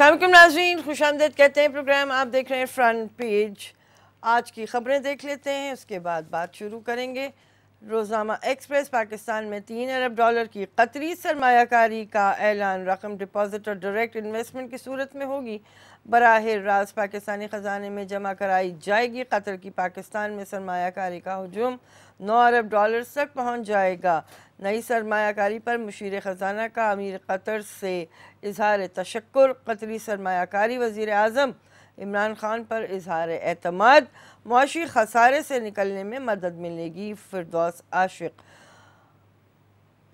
असलम नाजीन खुश आमदेद कहते हैं प्रोग्राम आप देख रहे हैं फ्रंट पेज आज की ख़बरें देख लेते हैं उसके बाद बात शुरू करेंगे रोजामा एक्सप्रेस पाकिस्तान में तीन अरब डॉलर की कतरी सरमाकारी का ऐलान रकम डिपॉजिट और डायरेक्ट इन्वेस्टमेंट की सूरत में होगी बराह रास पाकिस्तानी ख़जाने में जमा कराई जाएगी कतर की पाकिस्तान में सरमाकारी का हजूम नौ अरब डॉलर तक पहुँच जाएगा नई सरमाकारी पर मुशीर ख़जाना का अमीर कतर से इजहार तशक्र कतरी सरमाकारी वज़ी अजम इमरान खान पर इजहार एतमाद मुशी खसारे से निकलने में मदद मिलेगी फिरदौस आशिक़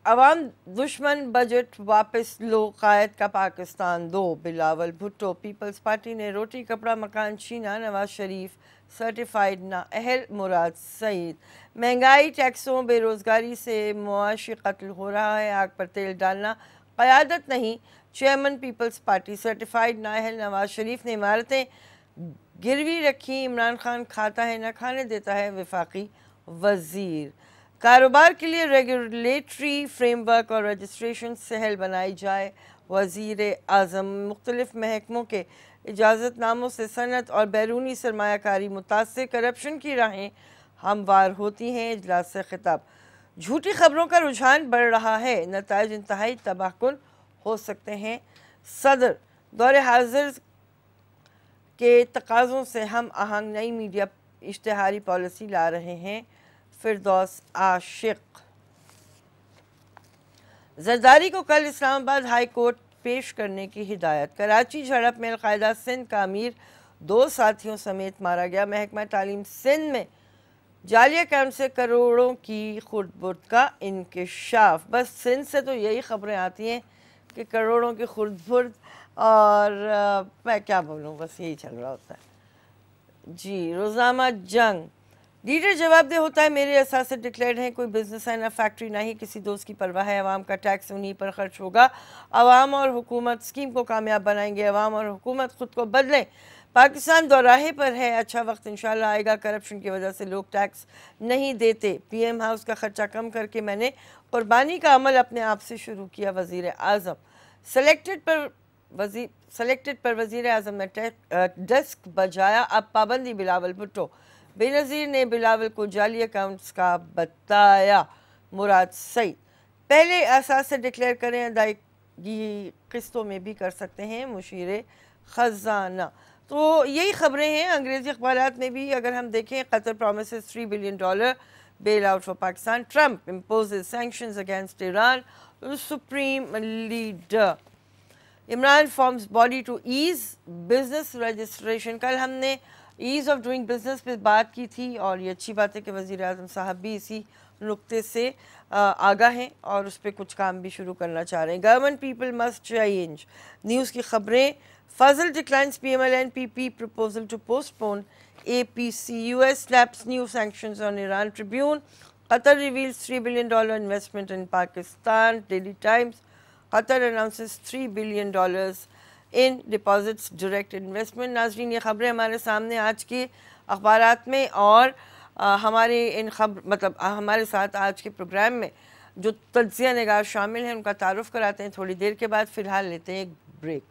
अवाम दुश्मन बजट वापस लो कायद का पाकिस्तान दो बिलावल भुट्टो पीपल्स पार्टी ने रोटी कपड़ा मकान छीना नवाज शरीफ सर्टिफाइड ना अहल मुराद सईद महंगाई टैक्सों बेरोज़गारी से मुआशी कत्ल हो रहा है आग पर तेल डालना क़्यादत नहीं चेयरमैन पीपल्स पार्टी सर्टिफाइड ना अहल नवाज शरीफ ने इमारतें गिरवी रखी इमरान खान खाता है ना खाने देता है विफाकी वजीर कारोबार के लिए रेगुलेटरी फ्रेमवर्क और रजिस्ट्रेशन सहल बनाई जाए वज़ीर अजम मुख्तलिफ महकमों के इजाज़त नामों से सनत और बैरूनी सरमाकारी मुतासर करप्शन की राहें हमवार होती हैं इजलास से खिताब झूठी खबरों का रुझान बढ़ रहा है नतज इंतहाई तबाहकुन हो सकते हैं सदर दौर हाजिर के तकाज़ों से हम आहंग नई मीडिया इश्तहारी पॉलिसी ला रहे हैं फिरदौस आशिक जरदारी को कल इस्लामाबाद हाई कोर्ट पेश करने की हिदायत कराची झड़प में अलकायदा सिंध का अमीर दो साथियों समेत मारा गया महकमा तालीम सिंध में जालिया कैंप से करोड़ों की खुर्दबुर्द का इंकशाफ बस सिंध से तो यही खबरें आती हैं कि करोड़ों की खुर्दबुर्द और आ, मैं क्या बोलूँ बस यही चल रहा होता है जी रोज़ाना जंग लीडर जवाबदेह होता है मेरे असासे डिक्लेयर हैं कोई बिजनेस है ना फैक्ट्री ना ही किसी दोस्त की परवाह है आवाम का टैक्स उन्हीं पर खर्च होगा आवाम और हुकूमत स्कीम को कामयाब बनाएंगे आवाम और हुकूमत ख़ुद को बदलें पाकिस्तान दौराहे पर है अच्छा वक्त इन आएगा करप्शन की वजह से लोग टैक्स नहीं देते पी एम हाउस का ख़र्चा कम करके मैंने कुर्बानी का अमल अपने आप से शुरू किया वज़ी अजम सेलेक्टेड पर वजी सेलेक्टेड पर वज़ी अजम ने डेस्क बजाया अब पाबंदी बिलावल भुट्टो बेनज़ीर ने बिलावल को जाली अकाउंट्स का बताया मुराद सईद पहले एहसास से डिक्लेयर करें अदायगी किस्तों में भी कर सकते हैं मुशीर ख़जाना तो यही खबरें हैं अंग्रेज़ी अखबार में भी अगर हम देखें Qatar promise three billion dollar bail out for Pakistan Trump impose sanction against Iran supreme leader Imran forms body to ease business registration कल हमने ईज़ ऑफ डूइंग बिजनेस पे बात की थी और ये अच्छी बात है कि वज़ी अजम साहब भी इसी नुकते से आगा हैं और उस पर कुछ काम भी शुरू करना चाह रहे हैं government people must change news की खबरें Fazl declines P M L N P P proposal to postpone A P C U S snaps new sanction on Iran Tribune three billion dollar investment in Pakistan Daily Times Qatar announces three billion dollars in deposits direct investment नाजरीन ये ख़बरें हमारे सामने आज की अखबार में और आ, हमारे इन खबर मतलब आ, हमारे साथ आज के प्रोग्राम में जो तजिया नगार शामिल हैं उनका तारफ़ कराते हैं थोड़ी देर के बाद फ़िलहाल लेते हैं एक ब्रेक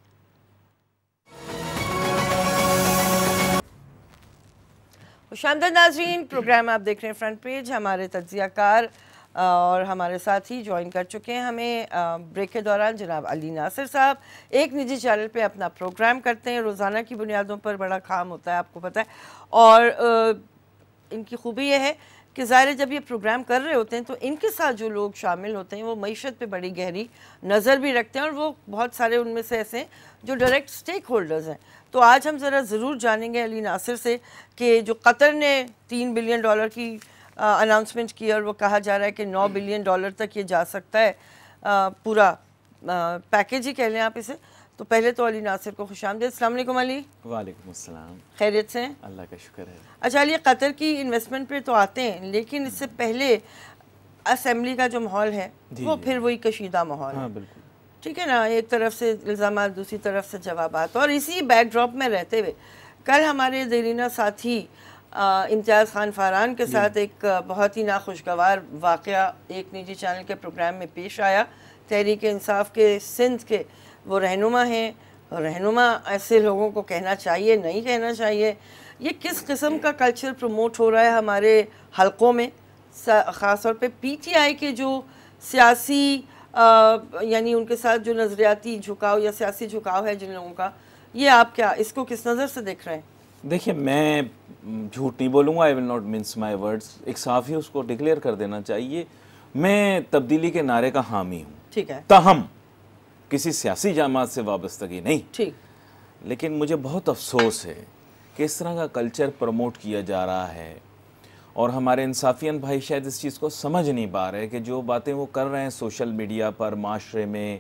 शानदार नाजरीन प्रोग्राम आप देख रहे हैं फ्रंट पेज हमारे तजिया कार और हमारे साथ ही ज्वाइन कर चुके हैं हमें ब्रेक के दौरान जनाब अली नासिर साहब एक निजी चैनल पे अपना प्रोग्राम करते हैं रोज़ाना की बुनियादों पर बड़ा काम होता है आपको पता है और इनकी खूबी यह है कि ज़ाहिर जब ये प्रोग्राम कर रहे होते हैं तो इनके साथ जो लोग शामिल होते हैं वो मीशत पे बड़ी गहरी नज़र भी रखते हैं और वो बहुत सारे उनमें से ऐसे हैं जो डायरेक्ट स्टेक होल्डर्स हैं तो आज हम ज़रा ज़रूर जानेंगे अली नासिर से कि जो कतर ने तीन बिलियन डॉलर की अनाउंसमेंट की और वो कहा जा रहा है कि 9 बिलियन डॉलर तक ये जा सकता है आ, पूरा पैकेज ही कह लें आप इसे तो पहले तो अली नासिर को खुश आमदे अलैक्म अली वालेकुम खैरियत से अल्लाह का शुक्र है अच्छा अली कतर की इन्वेस्टमेंट पे तो आते हैं लेकिन इससे पहले असम्बली का जो माहौल है वो फिर वही कशीदा माहौल हाँ, बिल्कुल ठीक है ना एक तरफ से इल्ज़ाम दूसरी तरफ से जवाब और इसी बैकड्रॉप में रहते हुए कल हमारे दरीना साथी इम्तियाज़ ख़ान फारान के साथ एक बहुत ही नाखुशगवार वाक़ एक निजी चैनल के प्रोग्राम में पेश आया तहरीक इंसाफ के सिंध के वो रहनुमा हैं रहनुमा ऐसे लोगों को कहना चाहिए नहीं कहना चाहिए ये किस किस्म का कल्चर प्रमोट हो रहा है हमारे हलकों में ख़ास तौर पे पीटीआई के जो सियासी यानी उनके साथ जो नज़रियाती झुकाव या सियासी झुकाव है जिन लोगों का ये आप क्या इसको किस नज़र से देख रहे हैं देखिए मैं झूठ नहीं बोलूँगा I will not mince my words एक साफ ही उसको डिक्लेयर कर देना चाहिए मैं तब्दीली के नारे का हामी हूँ ठीक है तहम किसी सियासी जमात से वाबस्तगी नहीं ठीक लेकिन मुझे बहुत अफसोस है कि इस तरह का कल्चर प्रमोट किया जा रहा है और हमारे इंसाफियन भाई शायद इस चीज़ को समझ नहीं पा रहे कि जो बातें वो कर रहे हैं सोशल मीडिया पर माशरे में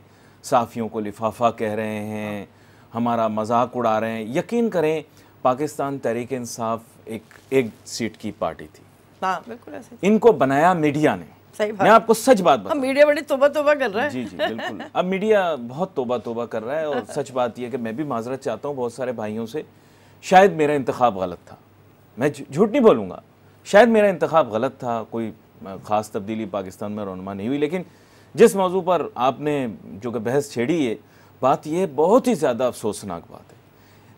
साफ़ियों को लिफाफा कह रहे हैं हमारा मजाक उड़ा रहे हैं यकीन करें पाकिस्तान तहरीक इंसाफ एक एक सीट की पार्टी थी हाँ, बिल्कुल ऐसे इनको बनाया मीडिया ने सही मैं आपको सच बात बता मीडिया बड़ी तोबा तोबा कर रहा है जी जी बिल्कुल अब मीडिया बहुत तोबा तोबा कर रहा है और सच बात यह कि मैं भी माजरत चाहता हूँ बहुत सारे भाइयों से शायद मेरा इंतखा गलत था मैं झूठ नहीं बोलूँगा शायद मेरा इंतखब गलत था कोई ख़ास तब्दीली पाकिस्तान में रौनमा नहीं हुई लेकिन जिस मौजू पर आपने जो कि बहस छेड़ी है बात यह बहुत ही ज़्यादा अफसोसनाक बात है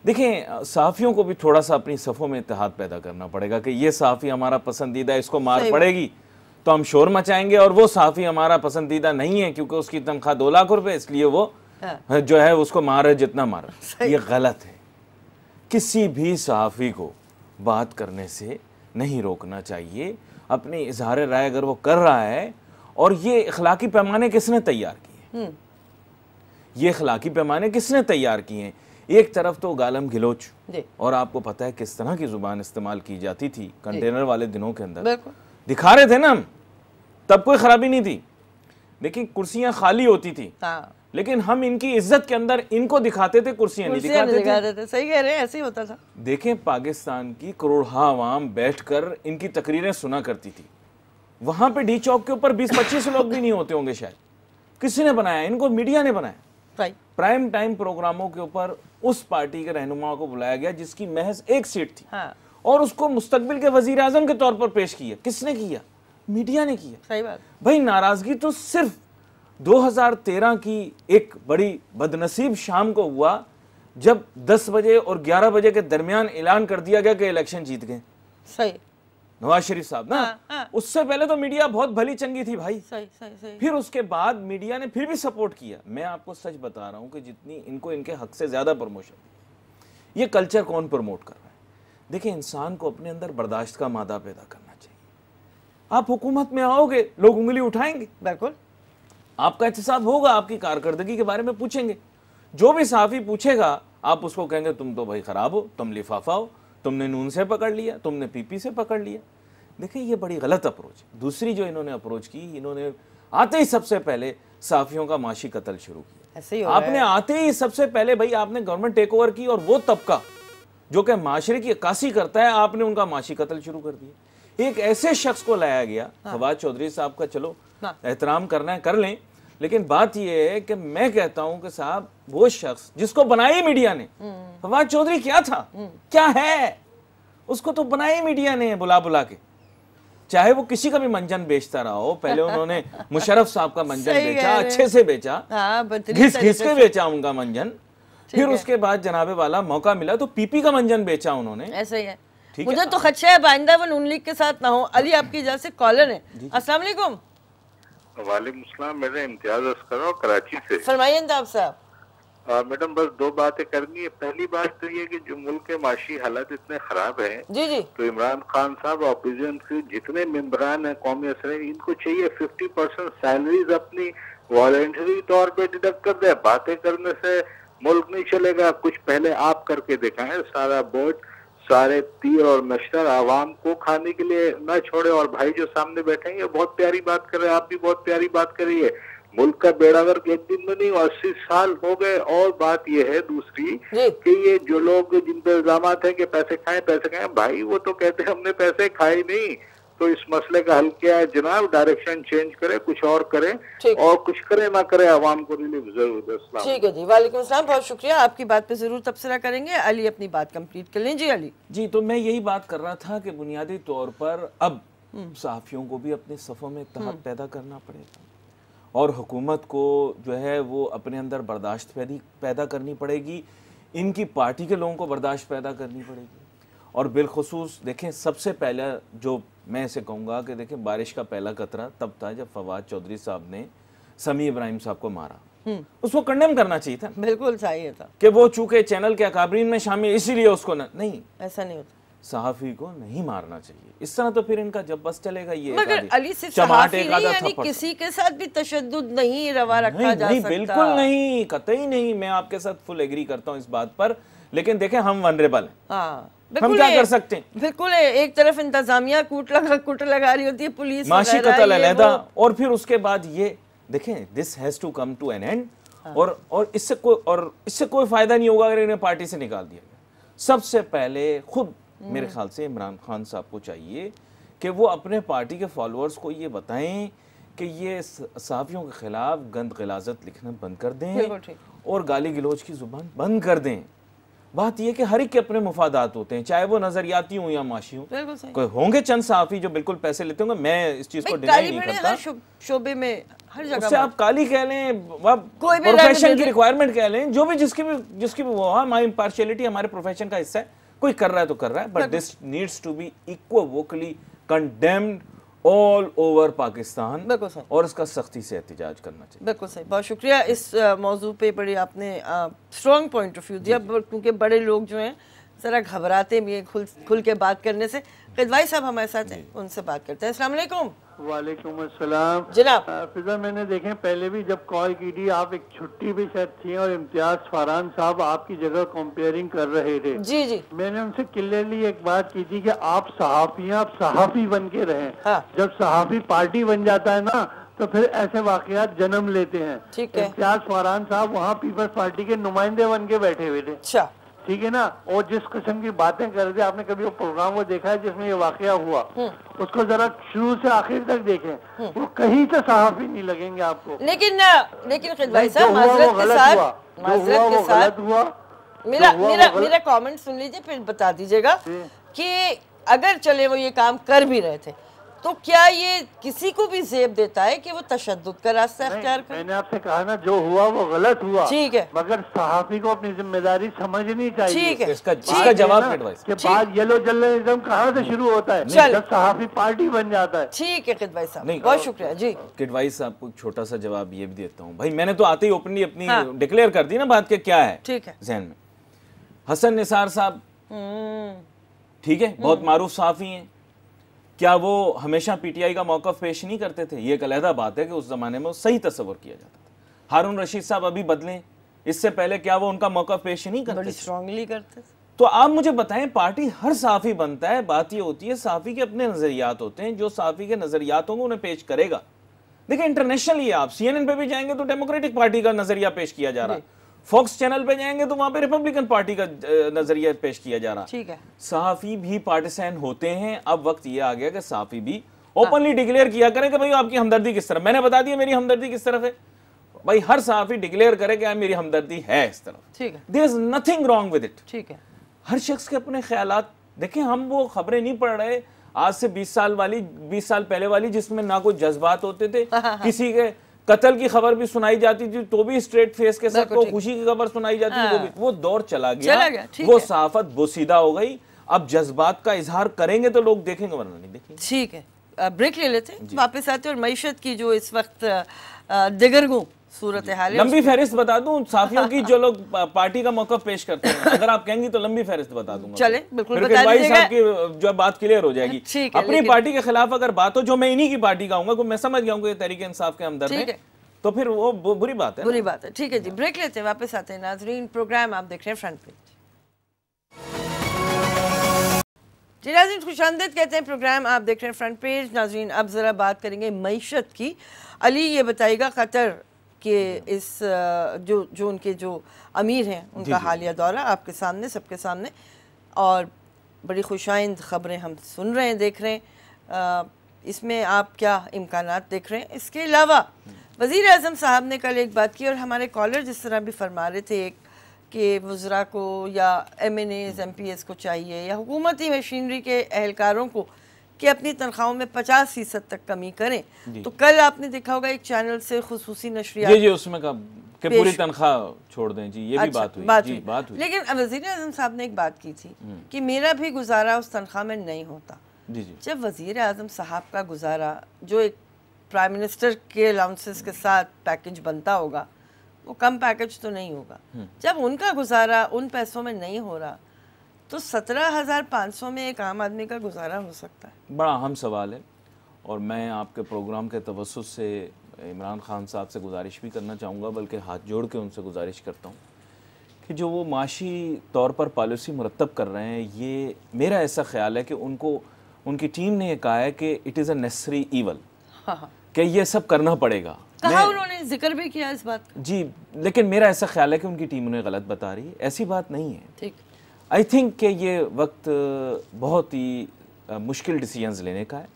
देखें सहाफ़ियों को भी थोड़ा सा अपनी सफ़ों में इतिहाद पैदा करना पड़ेगा कि ये साफी हमारा पसंदीदा इसको मार पड़ेगी तो हम शोर मचाएंगे और वो सहाफ़ी हमारा पसंदीदा नहीं है क्योंकि उसकी तनख्वाह दो लाख रुपए इसलिए वो हाँ। जो है उसको मारे जितना मार ये गलत है किसी भी सहाफ़ी को बात करने से नहीं रोकना चाहिए अपनी इजहार राय अगर वो कर रहा है और ये इखलाकी पैमाने किसने तैयार किए हम्म। ये इखलाकी पैमाने किसने तैयार किए हैं एक तरफ तो गालम गिलोच और आपको पता है किस तरह की जुबान इस्तेमाल की जाती थी कंटेनर वाले दिनों के अंदर दिखा रहे थे ना हम तब कोई खराबी नहीं थी देखिए कुर्सियां खाली होती थी हाँ। लेकिन हम इनकी इज्जत के अंदर इनको दिखाते थे कुर्सियां नहीं दिखाते थे।, थे सही कह रहे हैं ऐसे ही होता था देखें पाकिस्तान की करोड़ा आवाम बैठकर इनकी तकरीरें सुना करती थी वहां पे डी चौक के ऊपर बीस पच्चीस लोग भी नहीं होते होंगे शायद किसी ने बनाया इनको मीडिया ने बनाया प्राइम टाइम प्रोग्रामों के ऊपर उस पार्टी के रहनुमा को बुलाया गया जिसकी महज एक सीट थी हाँ. और उसको मुस्तबिल के वजीर आजम के तौर पर पेश किया किसने किया मीडिया ने किया सही बात भाई नाराजगी तो सिर्फ 2013 की एक बड़ी बदनसीब शाम को हुआ जब 10 बजे और 11 बजे के दरमियान ऐलान कर दिया गया कि इलेक्शन जीत गए सही नवाज शरीफ साहब ना हाँ, हाँ। उससे पहले तो मीडिया बहुत भली चंगी थी भाई सही, सही, सही. फिर उसके बाद मीडिया ने फिर भी सपोर्ट किया मैं आपको सच बता रहा हूँ कि जितनी इनको इनके हक से ज़्यादा प्रमोशन ये कल्चर कौन प्रमोट कर रहा है देखिए इंसान को अपने अंदर बर्दाश्त का मादा पैदा करना चाहिए आप हुकूमत में आओगे लोग उंगली उठाएंगे बिल्कुल आपका एहतसाब होगा आपकी कारकर्दगी के बारे में पूछेंगे जो भी साफी पूछेगा आप उसको कहेंगे तुम तो भाई ख़राब हो तुम लिफाफा हो तुमने नून से पकड़ लिया तुमने पीपी से पकड़ लिया देखिए ये बड़ी गलत अप्रोच है दूसरी जो इन्होंने अप्रोच की इन्होंने आते ही सबसे पहले साफियों का माशी कत्ल शुरू किया ऐसे ही आपने आते ही सबसे पहले भाई आपने गवर्नमेंट टेक ओवर की और वो तबका जो कि माशरे की अक्सी करता है आपने उनका माशी कत्ल शुरू कर दिया एक ऐसे शख्स को लाया गया हाँ। फवाद चौधरी साहब का चलो हाँ। एहतराम करना है कर लें लेकिन बात यह है कि मैं कहता हूं कि साहब वो शख्स जिसको बनाई मीडिया ने फवाद चौधरी क्या था क्या है उसको तो बनाई मीडिया ने बुला बुला के चाहे वो किसी का भी मंजन बेचता रहा हो पहले उन्होंने मुशरफ साहब का मंजन बेचा अच्छे से बेचा हाँ, घिस घिस के बेचा उनका मंजन फिर उसके बाद जनाबे वाला मौका मिला तो पीपी का मंजन बेचा उन्होंने ऐसे ही है मुझे तो खदशा है बाइंदा वो नून लीग के साथ ना हो अली आपकी इजाजत कॉलर है असला वालेकाम मेरा इम्तियाज अस्कर और कराची से फरमाइए साहब मैडम बस दो बातें करनी है पहली बात तो ये कि जो मुल्क के माशी हालात इतने खराब है जी जी तो इमरान खान साहब अपोजिशन के जितने मेम्बरान है कौमी असर इनको चाहिए फिफ्टी परसेंट सैलरीज अपनी वॉल्ट्री तौर पे डिडक्ट कर दे बातें करने से मुल्क नहीं चलेगा कुछ पहले आप करके दिखाएं सारा बोर्ड सारे पीर और मशर आवाम को खाने के लिए ना छोड़े और भाई जो सामने बैठे हैं ये बहुत प्यारी बात कर रहे हैं आप भी बहुत प्यारी बात करिए मुल्क का बेड़ा एक दिन में नहीं अस्सी साल हो गए और बात ये है दूसरी कि ये जो लोग जिन पर इल्जाम है कि पैसे खाएं पैसे खाएं भाई वो तो कहते हैं हमने पैसे खाए नहीं तो इस मसले का हल किया है जनाब डायरेक्शन चेंज करे कुछ और करे और कुछ करे ना करे आवाम को रिलीफ जरूर ठीक है जी वालेकुम सलाम बहुत शुक्रिया आपकी बात पे जरूर तबसरा करेंगे अली अपनी बात कंप्लीट कर लें जी अली जी तो मैं यही बात कर रहा था कि बुनियादी तौर पर अब हम्म। सहाफ़ियों को भी अपने सफ़ों में इतहाद हम्म। पैदा करना पड़ेगा और हुकूमत को जो है वो अपने अंदर बर्दाश्त पैदा करनी पड़ेगी इनकी पार्टी के लोगों को बर्दाश्त पैदा करनी पड़ेगी और बिलखसूस देखें सबसे पहला जो मैं ऐसे कहूँगा कि देखिए बारिश का पहला कतरा तब था जब फवाद चौधरी साहब ने समी इब्राहिम साहब को मारा हम्म। उसको कंडेम करना चाहिए था बिल्कुल चाहिए था कि वो चूंकि चैनल के अकाबरीन में शामिल इसीलिए उसको न, नहीं ऐसा नहीं होता सहाफी को नहीं मारना चाहिए इस तरह तो फिर इनका जब बस चलेगा ये मगर अली से सहाफी नहीं यानी किसी के साथ भी तशद नहीं रवा रखा नहीं, जा नहीं, सकता बिल्कुल नहीं कतई नहीं मैं आपके साथ फुल एग्री करता हूँ इस बात पर लेकिन देखें हम वनरेबल हैं हाँ। हम क्या कर सकते हैं बिल्कुल है, एक तरफ इंतजामिया कूट लग, कूट लगा रही होती है पुलिस माशी कतल अलहदा और फिर उसके बाद ये देखें this has to come to an end और और इससे कोई और इससे कोई फायदा नहीं होगा अगर इन्हें पार्टी से निकाल दिया गया सबसे पहले खुद हम्म। मेरे ख्याल से इमरान खान साहब को चाहिए कि वो अपने पार्टी के फॉलोअर्स को ये बताएं कि ये सहाफ़ियों के ख़िलाफ़ गंद गलाजत लिखना बंद कर दें और गाली गलोच की ज़ुबान बंद कर दें बात यह कि हर एक के अपने मुफादात होते हैं चाहे वो नजरियाती हों या माशी हों कोई होंगे चंद साफी जो बिल्कुल पैसे लेते होंगे मैं इस चीज को डिनाई नहीं करता शो, शोबे में हर जगह उससे आप काली कह लें आप प्रोफेशन की रिक्वायरमेंट कह लें जो भी जिसकी भी जिसकी भी वो माई इम्पार्शलिटी हमारे प्रोफेशन का हिस्सा है कोई कर रहा है तो कर रहा है but this needs to be equivocally condemned all over Pakistan बिल्कुल सही और इसका सख्ती से एहतजाज करना चाहिए बिल्कुल सही बहुत शुक्रिया इस मौजू पर बड़ी आपने स्ट्रॉन्ग पॉइंट ऑफ व्यू दिया क्योंकि बड़े लोग जो हैं ज़रा घबराते भी हैं खुल खुल के बात करने से खिदवाई साहब हमारे साथ हैं उनसे बात करते हैं असलम वालेकुम अस्सलाम जनाब फिजा मैंने देखें पहले भी जब कॉल की थी आप एक छुट्टी भी शायद थी और इम्तियाज फरहान साहब आपकी जगह कंपेयरिंग कर रहे थे जी जी मैंने उनसे क्लियरली एक बात की थी कि आप सहाफी आप सहाफी बन के रहें हाँ। जब सहाफी पार्टी बन जाता है ना तो फिर ऐसे वाकयात जन्म लेते हैं ठीक है इम्तियाज फरहान साहब वहाँ पीपल्स पार्टी के नुमाइंदे बन के बैठे हुए थे अच्छा ठीक है ना और जिस किस्म की बातें कर रहे आपने कभी वो प्रोग्राम को देखा है जिसमें ये वाकया हुआ हम्म। उसको जरा शुरू से आखिर तक देखें हम्म। वो कहीं तो से ही नहीं लगेंगे आपको लेकिन लेकिन हुआ मेरा मेरा कमेंट सुन लीजिए फिर बता दीजिएगा कि अगर चले वो ये काम कर भी रहे थे तो क्या ये किसी को भी जेब देता है कि वो तशद का रास्ता अख्तियार कर मैंने आपसे कहा ना जो हुआ वो गलत हुआ ठीक है मगर सहाफी को अपनी जिम्मेदारी समझनी चाहिए ठीक है तो इसका, जवाब के बाद येलो जर्नलिज्म कहाँ से शुरू होता है जब सहाफी पार्टी बन जाता है ठीक है किड साहब नहीं बहुत शुक्रिया जी किड साहब को छोटा सा जवाब ये भी देता हूँ भाई मैंने तो आते ही ओपनली अपनी डिक्लेयर हाँ। कर दी ना बात के क्या है ठीक है जहन में हसन निसार साहब हम्म। ठीक है बहुत हम्म। मारूफ साफी हैं क्या वो हमेशा पीटीआई का मौका पेश नहीं करते थे ये एक अलहदा बात है कि उस ज़माने में सही तस्वर किया जाता था हारून रशीद साहब अभी बदलें इससे पहले क्या वो उनका मौका पेश नहीं करते बड़ी स्ट्रांगली करते तो आप मुझे बताएं पार्टी हर साफ़ी बनता है बात यह होती है साफ़ी के अपने नज़रियात होते हैं जो साफ़ी के नज़रियात होंगे उन्हें पेश करेगा देखिए इंटरनेशनली आप सीएनएन पे भी जाएंगे तो डेमोक्रेटिक पार्टी का नज़रिया पेश किया जा रहा है फॉक्स चैनल पे जाएंगे तो वहां पे रिपब्लिकन पार्टी का नजरिया पेश किया जा रहा ठीक है सहाफी भी पार्टिसन होते हैं अब वक्त ये आ गया कि सहाफी भी ओपनली डिक्लेयर किया करें कि भाई आपकी हमदर्दी किस तरफ मैंने बता दिया मेरी हमदर्दी किस तरफ है भाई हर सहाफी डिक्लेयर करे कि मेरी हमदर्दी है इस तरफ ठीक है there is nothing wrong with it ठीक है हर शख्स के अपने ख्याल देखें हम वो खबरें नहीं पढ़ रहे आज से 20 साल वाली 20 साल पहले वाली जिसमें ना कोई जज्बात होते थे किसी के कत्ल की खबर भी सुनाई जाती थी तो भी स्ट्रेट फेस के साथ वो तो खुशी की खबर सुनाई जाती थी वो तो हाँ। वो दौर चला गया, चला गया वो सहाफत बोसीदा हो गई अब जज्बात का इजहार करेंगे तो लोग देखेंगे वरना नहीं देखेंगे ठीक है ब्रेक ले लेते हैं वापस आते और मीशत की जो इस वक्त दिगरगों सूरत हाल लंबी फहरिस्त बता दूं साथियों की जो लोग पार्टी का मौका पेश करते हैं अगर आप कहेंगी तो लंबी फहरिस्त बता दूंगा चले बिल्कुल भाई साहब की जो बात क्लियर हो जाएगी अपनी पार्टी के खिलाफ अगर बात हो जो मैं इन्हीं की पार्टी का हूँ मैं समझ गया तरीके इंसाफ के अंदर तो फिर वो बुरी बात है बुरी बात है ठीक है जी ब्रेक लेते हैं वापस आते हैं नाजरीन प्रोग्राम आप देख रहे हैं फ्रंट पेज जी नाजरीन खुश आमदेद कहते हैं प्रोग्राम आप देख रहे हैं फ्रंट पेज नाजरीन अब ज़रा बात करेंगे मीशत की अली ये बताएगा कतर कि इस जो जो उनके जो अमीर हैं उनका हालिया दौरा आपके सामने सबके सामने और बड़ी खुशाइंद खबरें हम सुन रहे हैं देख रहे हैं इसमें आप क्या इम्कान देख रहे हैं इसके अलावा वज़ी अजम साहब ने कल एक बात की और हमारे कॉलर जिस तरह भी फरमा रहे थे एक कि वज़रा को या M N As M P S को चाहिए या हुकूमती मशीनरी के अहलकारों को कि अपनी तनख्वाहों में पचास फीसद तक कमी करें तो कल आपने देखा होगा एक चैनल से खसूसी नशरिया जी, जी उसमें कि पूरी तनख्वाह छोड़ दें जी ये अच्छा, भी बात हुई बात जी, हुई। बात हुई लेकिन वजीर आजम साहब ने एक बात की थी हम्म। कि मेरा भी गुजारा उस तनख्वाह में नहीं होता जी जी जब वजीर आजम साहब का गुजारा जो एक प्राइम मिनिस्टर के अलाउंसेस के साथ पैकेज बनता होगा वो कम पैकेज तो नहीं होगा हम्म। जब उनका गुजारा उन पैसों में नहीं हो रहा तो सत्रह हज़ार पाँच सौ में एक आम आदमी का गुजारा हो सकता है बड़ा अहम सवाल है और मैं आपके प्रोग्राम के तवसत से इमरान खान साहब से गुजारिश भी करना चाहूँगा बल्कि हाथ जोड़ के उनसे गुजारिश करता हूँ कि जो वो माशी तौर पर पॉलिसी मुरतब कर रहे हैं ये मेरा ऐसा ख्याल है कि उनको उनकी टीम ने यह कहा है कि it is a necessary evil कि ये सब करना पड़ेगा कहा उन्होंने जिक्र भी किया इस बात का जी लेकिन मेरा ऐसा ख्याल है कि उनकी टीम उन्हें गलत बता रही है ऐसी बात नहीं है ठीक आई थिंक कि ये वक्त बहुत ही मुश्किल डिसीजंस लेने का है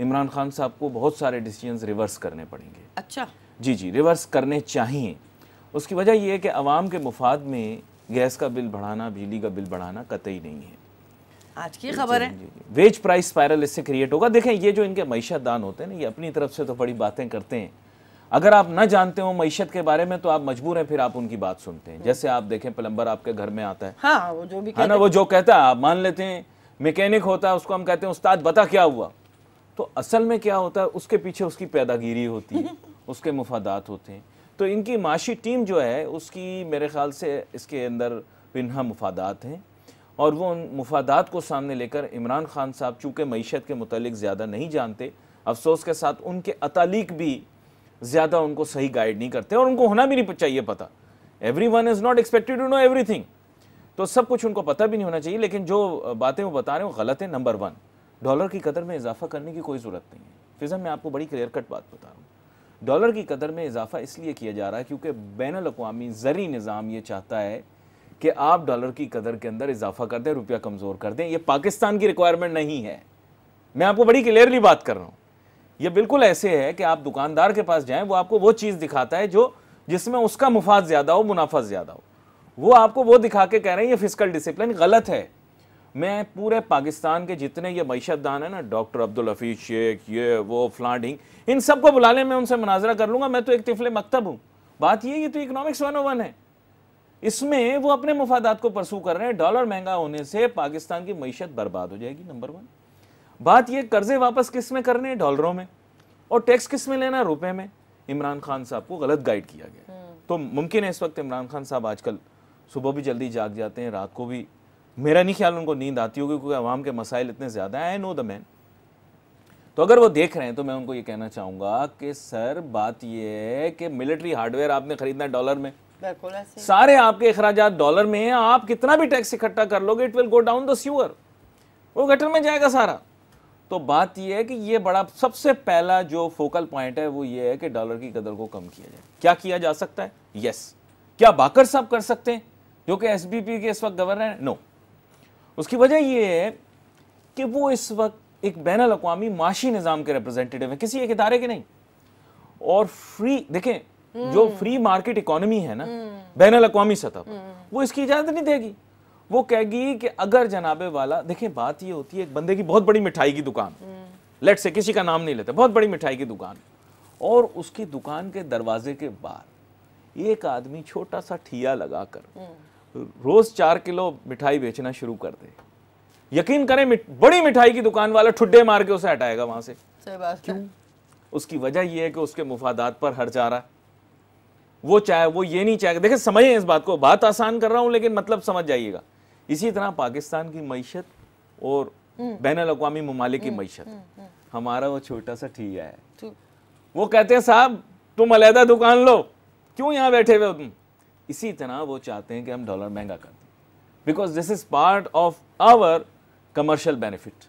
इमरान खान साहब को बहुत सारे डिसीजंस रिवर्स करने पड़ेंगे अच्छा जी जी रिवर्स करने चाहिए उसकी वजह यह है कि आवाम के मुफाद में गैस का बिल बढ़ाना बिजली का बिल बढ़ाना कतई नहीं है आज की खबर है वेज प्राइस स्पायरल इससे क्रिएट होगा देखें ये जो इनके मीशत दान होते हैं ना ये अपनी तरफ से तो बड़ी बातें करते हैं अगर आप ना जानते हो मीशत के बारे में तो आप मजबूर हैं फिर आप उनकी बात सुनते हैं जैसे आप देखें प्लम्बर आपके घर में आता है हाँ वो जो भी है हाँ ना वो जो कहता है आप मान लेते हैं मैकेनिक होता है उसको हम कहते हैं उस्ताद बता क्या हुआ तो असल में क्या होता है उसके पीछे उसकी पैदागिरी होती है उसके मुफादात होते हैं तो इनकी माशी टीम जो है उसकी मेरे ख्याल से इसके अंदर पिनहा मुफादात हैं और वो उन मुफादात को सामने लेकर इमरान खान साहब चूँकि मीशत के मतलब ज़्यादा नहीं जानते अफसोस के साथ उनके अतालीक भी ज़्यादा उनको सही गाइड नहीं करते और उनको होना भी नहीं चाहिए पता everyone is not expected to know thing तो सब कुछ उनको पता भी नहीं होना चाहिए लेकिन जो बातें वो बता रहे हैं वो गलत है नंबर वन डॉलर की कदर में इजाफा करने की कोई ज़रूरत नहीं है फिज़ा मैं आपको बड़ी क्लियर कट बात बता रहा हूँ डॉलर की कदर में इजाफा इसलिए किया जा रहा है क्योंकि बैन अवी ज़री निज़ाम ये चाहता है कि आप डॉलर की कदर के अंदर इजाफा कर दें रुपया कमज़ोर कर दें ये पाकिस्तान की रिक्वायरमेंट नहीं है मैं आपको बड़ी क्लियरली बात कर रहा हूँ ये बिल्कुल ऐसे है कि आप दुकानदार के पास जाएं वो आपको वो चीज़ दिखाता है जो जिसमें उसका मुफाद ज़्यादा हो मुनाफा ज़्यादा हो वो आपको वो दिखा के कह रहे हैं ये फिजिकल डिसिप्लिन गलत है मैं पूरे पाकिस्तान के जितने ये मीशतदान है ना डॉक्टर अब्दुल हफीज़ शेख ये वो फ्लाडिंग इन सबको बुला लें मैं उनसे मुनाजरा कर लूँगा मैं तो एक तिफले मकतब हूँ बात ये ये तो इकनॉमिक्स वन वन है इसमें वो अपने मुफादात को परसू कर रहे हैं डॉलर महंगा होने से पाकिस्तान की मीशत बर्बाद हो जाएगी नंबर वन बात ये कर्जे वापस किस में करने हैं डॉलरों में और टैक्स किस में लेना रुपए में इमरान खान साहब को गलत गाइड किया गया हम्म। तो मुमकिन है इस वक्त इमरान खान साहब आजकल सुबह भी जल्दी जाग जाते हैं रात को भी मेरा नहीं ख्याल उनको नींद आती होगी क्योंकि अवाम के मसाइल इतने ज़्यादा हैं आई नो द मैन तो अगर वो देख रहे हैं तो मैं उनको ये कहना चाहूंगा कि सर बात ये है कि मिलिट्री हार्डवेयर आपने खरीदना डॉलर में सारे आपके अखराज डॉलर में हैं आप कितना भी टैक्स इकट्ठा कर लोगे it will go down the sewer वो गटर में जाएगा सारा तो बात यह है कि ये बड़ा सबसे पहला जो फोकल पॉइंट है वो ये है कि डॉलर की कदर को कम किया जाए क्या किया जा सकता है यस क्या बाकर साहब कर सकते हैं जो कि एस के इस वक्त गवर्नर हैं नो उसकी वजह यह है कि वो इस वक्त एक बैन अवी माशी निज़ाम के रिप्रेजेंटेटिव हैं किसी एक इदारे के नहीं और फ्री देखें जो फ्री मार्केट इकोनॉमी है ना हम्म। बैन अवी सतह पर हम्म। वो इसकी इजाज़त नहीं देगी वो कहेगी कि अगर जनाबे वाला देखें बात ये होती है एक बंदे की बहुत बड़ी मिठाई की दुकान लेट से किसी का नाम नहीं लेते बहुत बड़ी मिठाई की दुकान और उसकी दुकान के दरवाजे के बाहर एक आदमी छोटा सा ठिया लगाकर रोज चार किलो मिठाई बेचना शुरू कर दे यकीन करें मिठ, बड़ी मिठाई की दुकान वाला ठुड्डे मार के उसे हटाएगा वहां से सही बात क्यों उसकी वजह यह है कि उसके मुफादात पर हर जा रहा है वो चाहे वो ये नहीं चाहे देखिए समझें इस बात को बात आसान कर रहा हूँ लेकिन मतलब समझ जाइएगा इसी तरह पाकिस्तान की मीशत और हम्म। बैन अवी ममालिक की हम्म, मीशत हम्म, हमारा वो छोटा सा ठीया है वो कहते हैं साहब तुम अलहदा दुकान लो क्यों यहाँ बैठे हुए हो तुम इसी तरह वो चाहते हैं कि हम डॉलर महंगा कर दें because this is part of our commercial benefit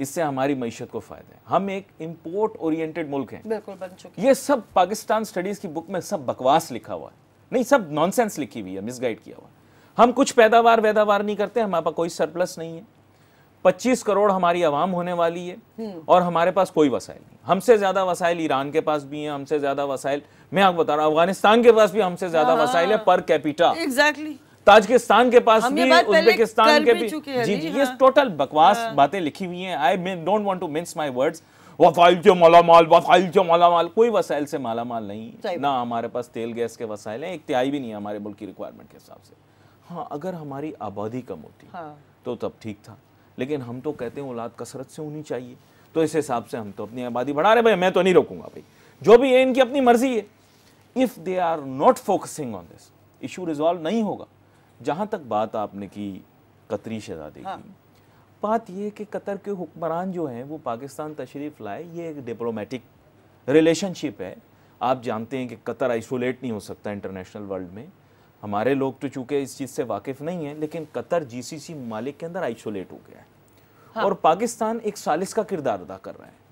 इससे हमारी मीशत को फ़ायदा है हम एक इम्पोर्ट ओरिएंटेड मुल्क हैं बिल्कुल बन चुके ये सब पाकिस्तान स्टडीज़ की बुक में सब बकवास लिखा हुआ है नहीं सब नॉनसेंस लिखी हुई है मिसगाइड किया हुआ हम कुछ पैदावार वैदावार नहीं करते हमारे पास कोई सरप्लस नहीं है पच्चीस करोड़ हमारी आवाम होने वाली है हम्म। और हमारे पास कोई वसाइल नहीं हमसे ज़्यादा वसाइल ईरान के पास भी हैं हमसे ज़्यादा वसाइल मैं आपको बता रहा हूँ अफगानिस्तान के पास भी हमसे ज़्यादा हाँ। वसाइल है पर कैपिटा एग्जैक्टली ताजिकिस्तान के पास भी उज्बेकिस्तान के भी जी जी ये टोटल हाँ। बकवास हाँ। बातें लिखी हुई हैं I don't want to mince my words वसाइल के माला माल वसाइल के माला माल कोई वसाइल से माला माल नहीं ना हमारे पास तेल गैस के वसाइल हैं एक तिहाई भी नहीं है हमारे मुल्क की रिक्वायरमेंट के हिसाब से हाँ अगर हमारी आबादी कम होती हाँ। तो तब ठीक था लेकिन हम तो कहते हैं औलाद कसरत से होनी चाहिए तो इस हिसाब से हम तो अपनी आबादी बढ़ा रहे भाई मैं तो नहीं रोकूंगा भाई जो भी है इनकी अपनी मर्जी है if they are not focusing on this issue resolve नहीं होगा जहाँ तक बात आपने की कतरी शहजादे हाँ। की बात यह कि कतर के हुक्मरान जो हैं वो पाकिस्तान तशरीफ़ लाए ये एक डिप्लोमेटिक रिलेशनशिप है आप जानते हैं कि कतर आइसोलेट नहीं हो सकता इंटरनेशनल वर्ल्ड में हमारे लोग तो चूँकि इस चीज़ से वाकिफ़ नहीं है लेकिन कतर जीसीसी मालिक के अंदर आइसोलेट हो गया है हाँ। और पाकिस्तान एक सालिस का किरदार अदा कर रहा है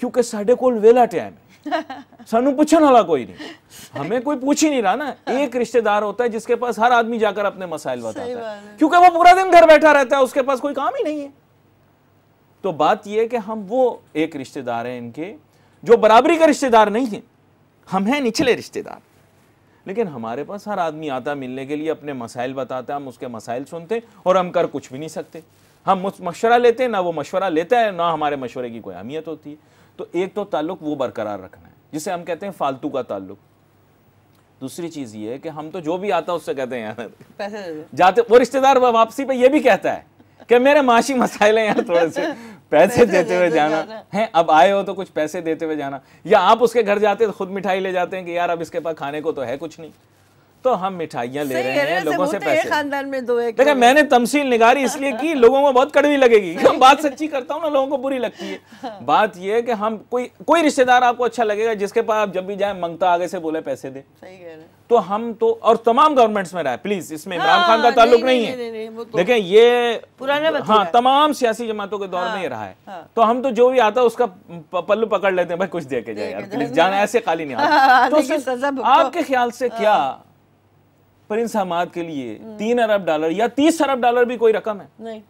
क्योंकि साढ़े को वेला टाइम है ਸਾਨੂੰ ਪੁੱਛਣ कोई नहीं हमें कोई पूछ ही नहीं रहा ना एक रिश्तेदार होता है जिसके पास हर आदमी जाकर अपने मसाइल बताता है क्योंकि वो पूरा दिन घर बैठा रहता है उसके पास कोई काम ही नहीं है तो बात यह है कि हम वो एक रिश्तेदार हैं इनके जो बराबरी का रिश्तेदार नहीं है हम हैं निचले रिश्तेदार लेकिन हमारे पास हर आदमी आता मिलने के लिए अपने मसाइल बताता है हम उसके मसाइल सुनते और हम कर कुछ भी नहीं सकते हम मशवरा लेते हैं ना वो मशवरा लेता है ना हमारे मशवरे की कोई अहमियत होती है तो एक तो ताल्लुक वो बरकरार रखना है जिसे हम कहते हैं फालतू का ताल्लुक दूसरी चीज़ ये है कि हम तो जो भी आता है उससे कहते हैं यार जाते वो रिश्तेदार वापसी पे ये भी कहता है कि मेरे माशी मसाइल हैं यार थोड़े से पैसे देते हुए जाना है अब आए हो तो कुछ पैसे देते हुए जाना या आप उसके घर जाते तो खुद मिठाई ले जाते हैं कि यार अब इसके पास खाने को तो है कुछ नहीं तो हम मिठाइयाँ ले रहे हैं लोगों से पैसे खानदान में दो एक देखा मैंने तमसील निगारी इसलिए की लोगों को बहुत कड़वी लगेगी हम बात सच्ची करता हूँ ना लोगों को बुरी लगती है हाँ। बात यह है कि हम कोई कोई रिश्तेदार आपको अच्छा लगेगा जिसके पास आप जब भी जाए मंगता आगे से बोले पैसे दे सही कह रहे तो हम तो और तमाम गवर्नमेंट्स में रहा है प्लीज इसमें इमरान खान का हाँ, ताल्लुक नहीं, नहीं, नहीं, नहीं है तो देखें ये पुराना हाँ तमाम सियासी जमातों के दौर हाँ, में ये रहा है हाँ, तो हम तो जो भी आता है उसका पल्लू पकड़ लेते हैं भाई कुछ दे के जाए यार प्लीज जाना ऐसे खाली नहीं आता हाँ, तो आपके ख्याल से क्या पर इन समात के लिए तीन अरब डॉलर या तीस अरब डॉलर भी कोई रकम है नहीं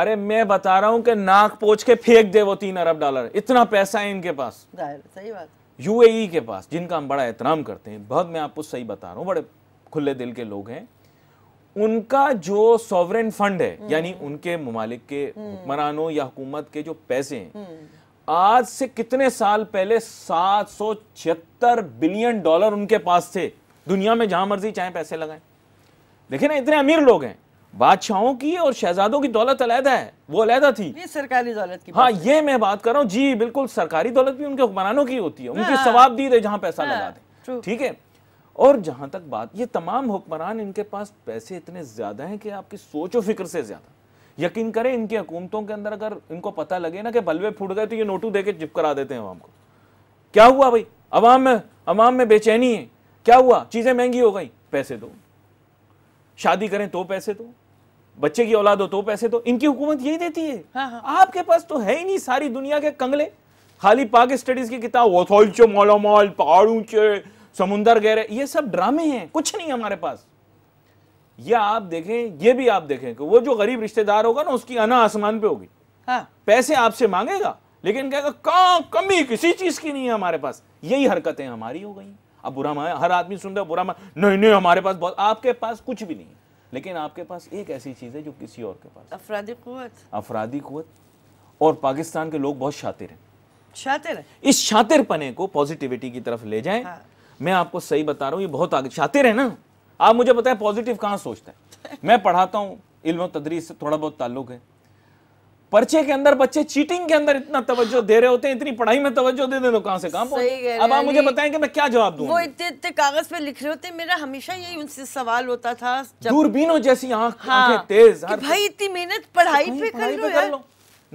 अरे मैं बता रहा हूं कि नाक पोच के फेंक दे वो तीन अरब डॉलर इतना पैसा है इनके पास सही बात यूएई के पास जिनका हम बड़ा एहतराम करते हैं बहुत मैं आपको सही बता रहा हूँ बड़े खुले दिल के लोग हैं उनका जो सॉवरेन फंड है हम्म। यानी उनके ममालिक के हम्म। हुक्मरानों या हुकूमत के जो पैसे हैं हम्म। आज से कितने साल पहले सात बिलियन डॉलर उनके पास थे दुनिया में जहां मर्जी चाहे पैसे लगाएं देखे ना इतने अमीर लोग हैं बादशाहों की और शहजादों की दौलत अलहदा है वो अलहदा थी ये सरकारी दौलत की हाँ ये मैं बात कर रहा हूँ जी बिल्कुल सरकारी दौलत भी उनके हुक्मरानों की होती है उनकी हाँ। सवाब दी दे जहां पैसा हाँ, लगा दे ठीक है और जहां तक बात ये तमाम हुक्मरान इनके पास पैसे इतने ज़्यादा हैं कि आपकी सोच और फिक्र से ज़्यादा यकीन करें इनकी हुकूमतों के अंदर अगर इनको पता लगे ना कि बलवे फूट गए तो ये नोटू दे के चिप करा देते हैं अवाम को क्या हुआ भाई अवाम में अवाम में बेचैनी है क्या हुआ चीज़ें महंगी हो गई पैसे दो शादी करें तो पैसे दो बच्चे की औलाद हो तो पैसे दो इनकी हुकूमत यही देती है हाँ हाँ। आपके पास तो है ही नहीं सारी दुनिया के कंगले खाली पाक स्टडीज की किताब वथोलचे पहाड़ ऊंचे समुंदर गहरे ये सब ड्रामे हैं कुछ नहीं हमारे पास ये आप देखें ये भी आप देखें कि वो जो गरीब रिश्तेदार होगा ना उसकी अना आसमान पे होगी हाँ। पैसे आपसे मांगेगा लेकिन कहेगा कहा कमी किसी चीज की नहीं है हमारे पास यही हरकतें हमारी हो गई अब बुरा मान हर आदमी सुनता है बुरा मान नहीं नहीं हमारे पास बहुत आपके पास कुछ भी नहीं लेकिन आपके पास एक ऐसी चीज़ है जो किसी और के पास अफराधी कुत अफराधी कुत और पाकिस्तान के लोग बहुत शातिर हैं शातिर है। इस शातिर पने को पॉजिटिविटी की तरफ ले जाएं हाँ। मैं आपको सही बता रहा हूँ ये बहुत आगे शातिर है ना आप मुझे बताएं पॉजिटिव कहाँ सोचते हैं मैं पढ़ाता हूँ इल्म तदरीस से थोड़ा बहुत ताल्लुक है पर्चे के अंदर बच्चे चीटिंग के अंदर इतना तवज्जो दे रहे होते हैं इतनी पढ़ाई में तवज्जो दे दे तो कहाँ से कहां अब आप मुझे बताएं कि मैं क्या जवाब दूं वो इतने इतने कागज पे लिख रहे होते मेरा हमेशा यही उनसे सवाल होता था दूरबीनों जैसी आंख हाँ, तेज कि भाई इतनी मेहनत पढ़ाई पे कर लो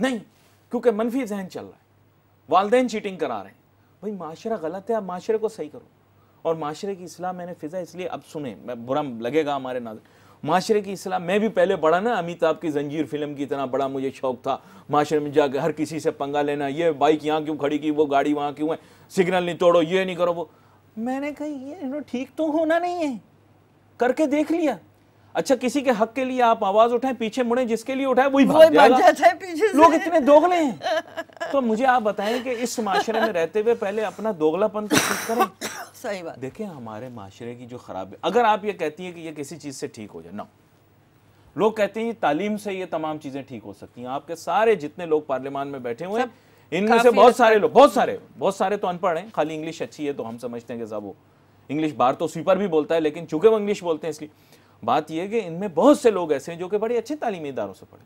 नहीं क्योंकि मनफी जहन चल रहा है वालदे चीटिंग करा रहे हैं भाई माशरा गलत है आप माशरे को सही करो और माशरे की इसलाह मैंने फिजा इसलिए अब सुने बुरा लगेगा हमारे नाजर माशरे की इस्लाम मैं भी पहले बड़ा ना अमिताभ की जंजीर फिल्म की इतना बड़ा मुझे शौक था माशरे में जाकर हर किसी से पंगा लेना ये बाइक यहाँ क्यों खड़ी की वो गाड़ी वहाँ क्यों है सिग्नल नहीं तोड़ो ये नहीं करो वो मैंने कही ये ठीक तो होना नहीं है करके देख लिया अच्छा किसी के हक के लिए आप आवाज उठाएं पीछे मुड़े जिसके लिए उठाए वही भाग जाता है पीछे लोग इतने दोगले हैं तो मुझे आप बताएं कि इस माशरे में रहते हुए पहले अपना दोगलापन तो ठीक करें सही बात देखिए हमारे माशरे की जो खराब अगर आप ये कहती हैं कि ये किसी चीज़ से ठीक हो जाए ना लोग कहते हैं तालीम से ये तमाम चीज़ें ठीक हो सकती हैं आपके सारे जितने लोग पार्लियामान में बैठे हुए हैं इनमें से बहुत सारे लोग बहुत सारे बहुत सारे तो अनपढ़ हैं खाली इंग्लिश अच्छी है तो हम समझते हैं कि साहब वो इंग्लिश बार तो स्वीपर भी बोलता है लेकिन चूंकि वो इंग्लिश बोलते हैं इसलिए बात यह है कि इनमें बहुत से लोग ऐसे हैं जो कि बड़े अच्छे तालीमी इदारों से पढ़े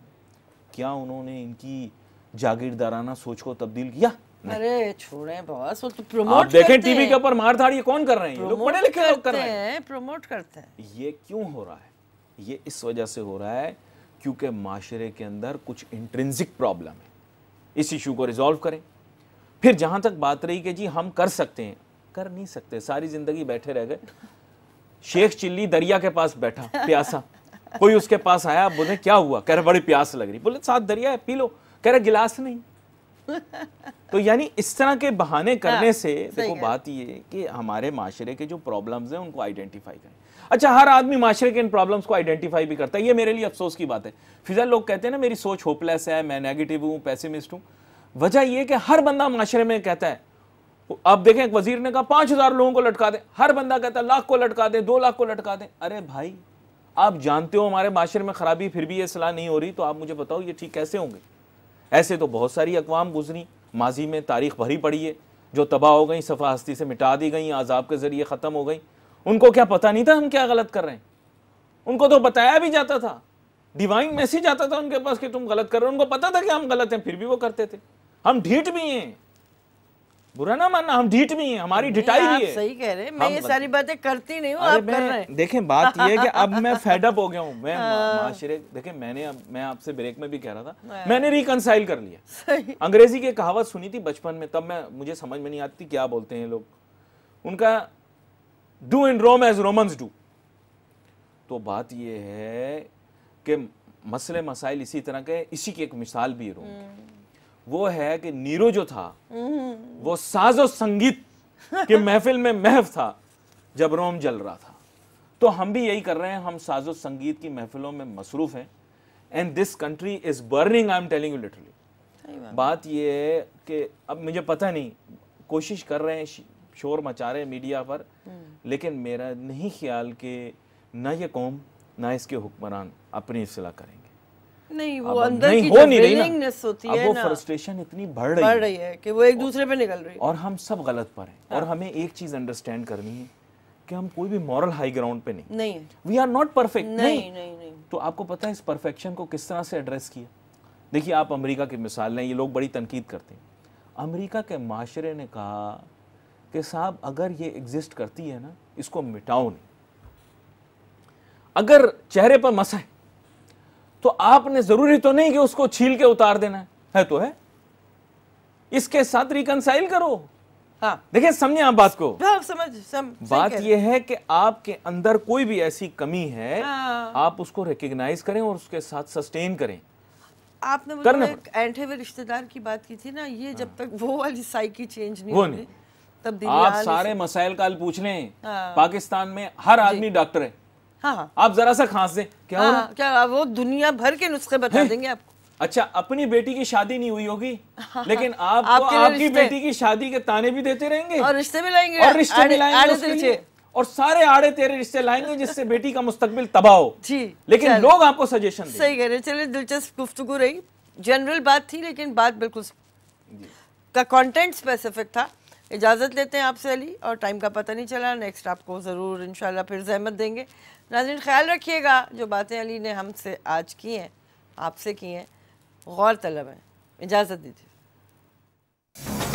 क्या उन्होंने इनकी जागीरदाराना सोच को तब्दील किया अरे छोड़े बॉस वो तो प्रमोट आप देखें टीवी के ऊपर मार धाड़ ये कौन कर रहे हैं लोग पढ़े लिखे लोग कर रहे हैं प्रमोट करते हैं ये क्यों हो रहा है ये इस वजह से हो रहा है क्योंकि माशरे के अंदर कुछ इंट्रेंसिक प्रॉब्लम है इस इशू को रिजॉल्व करें फिर जहां तक बात रही कि जी हम कर सकते हैं कर नहीं सकते सारी ज़िंदगी बैठे रह गए शेख चिल्ली दरिया के पास बैठा प्यासा कोई उसके पास आया बोले क्या हुआ कह रहे बड़ी प्यास लग रही बोले साथ दरिया है पी लो कह रहे गिलास नहीं तो यानी इस तरह के बहाने हाँ, करने हाँ, से देखो बात ये कि हमारे माशरे के जो प्रॉब्लम्स हैं उनको आइडेंटिफाई करें अच्छा हर आदमी माशरे के इन प्रॉब्लम्स को आइडेंटिफाई भी करता है ये मेरे लिए अफसोस की बात है फिजा लोग कहते हैं ना मेरी सोच होपलेस है मैं नेगेटिव हूँ पैसिमिस्ट हूँ वजह यह कि हर बंदा माशरे में कहता है अब देखें एक वजीर ने कहा पाँच हज़ार लोगों को लटका दें हर बंदा कहता है लाख को लटका दें दो लाख को लटका दें अरे भाई आप जानते हो हमारे माशरे में खराबी फिर भी ये सलाह नहीं हो रही तो आप मुझे बताओ ये ठीक कैसे होंगे ऐसे तो बहुत सारी अकवाम गुजरी माजी में तारीख भरी पड़ी है जो तबाह हो गई सफ़ा हस्ती से मिटा दी गई आज़ाब के ज़रिए ख़त्म हो गई उनको क्या पता नहीं था हम क्या गलत कर रहे हैं उनको तो बताया भी जाता था डिवाइन मैसेज आता था उनके पास कि तुम गलत कर रहे हो उनको पता था कि हम गलत हैं फिर भी वो करते थे हम ढीठ भी हैं बुरा ना मानना हम ढीट भी हैं हमारी ढिटाई भी है सही कह रहे हैं मैं ये सारी बातें करती नहीं हूँ आप कर रहे हैं देखें बात ये है कि अब मैं फेड अप हो गया हूँ मैं हाँ। माशरे देखें मैंने अब मैं आपसे ब्रेक में भी कह रहा था हाँ। मैंने रिकनसाइल कर लिया अंग्रेजी की कहावत सुनी थी बचपन में तब मैं मुझे समझ में नहीं आती क्या बोलते हैं लोग उनका do in Rome as Romans do तो बात यह है कि मसले मसाइल इसी तरह के इसी की एक मिसाल भी है रोम हम्म। वो है कि नीरो जो था हम्म। वो साजो संगीत के महफिल में महफ था जब रोम जल रहा था तो हम भी यही कर रहे हैं हम साजो संगीत की महफिलों में मसरूफ़ हैं and this country is burning I am telling you literally बात ये है कि अब मुझे पता नहीं कोशिश कर रहे हैं शोर मचा रहे हैं मीडिया पर हम्म। लेकिन मेरा नहीं ख्याल कि ना ये कौम ना इसके हुक्मरान अपनी असलाह करेंगे नहीं वो अंदर नहीं, की हो नहीं रही ना होती है वो फ्रस्ट्रेशन इतनी बढ़ रही, बढ़ रही है कि वो एक दूसरे पे निकल रही है और हम सब गलत पर हैं और हाँ। हमें एक चीज अंडरस्टैंड करनी है कि हम कोई भी मॉरल हाई ग्राउंड पे नहीं नहीं वी आर नॉट परफेक्ट नहीं नहीं नहीं तो आपको पता है इस परफेक्शन को किस तरह से एड्रेस किया देखिए आप अमेरिका की मिसाल लें ये लोग बड़ी तनकीद करते हैं अमेरिका के माशरे ने कहा कि साहब अगर ये एग्जिस्ट करती है ना इसको मिटाओ नहीं अगर चेहरे पर मसा है तो आपने जरूरी तो नहीं कि उसको छील के उतार देना है, है तो है इसके साथ रिकनसाइल करो हाँ देखिए समझे आप बात को हाँ, समझ सम, बात यह है कि आपके अंदर कोई भी ऐसी कमी है हाँ। आप उसको रिकग्नाइज करें और उसके साथ सस्टेन करें आपने एक एंठे हुए रिश्तेदार की बात की थी ना ये हाँ। जब तक वो वाली साइकी चेंज नहीं वो नहीं तब आप सारे मसाइल काल पूछ लें हाँ। पाकिस्तान में हर आदमी डॉक्टर है हाँ आप जरा सा खांस दें क्या हाँ, क्या वो दुनिया भर के नुस्खे बता देंगे आपको अच्छा अपनी बेटी की शादी नहीं हुई होगी हाँ, लेकिन आप आपके आपकी बेटी की शादी के ताने भी देते रहेंगे और रिश्ते भी लाएंगे और रिश्ते भी लाएंगे आड़े आड़े तो और सारे आड़े तेरे रिश्ते लाएंगे जिससे बेटी का मुस्तकबिल तबाह हो जी लेकिन लोग आपको सजेशन सही कह रहे चले दिलचस्प गुफ्तु रही जनरल बात थी लेकिन बात बिल्कुल का कॉन्टेंट स्पेसिफिक था इजाज़त लेते हैं आपसे अली और टाइम का पता नहीं चला नेक्स्ट आपको ज़रूर इनशाला फिर जहमत देंगे नाजन ख्याल रखिएगा जो बातें अली ने हमसे आज की हैं आपसे की हैं गौर तलब हैं इजाज़त दीजिए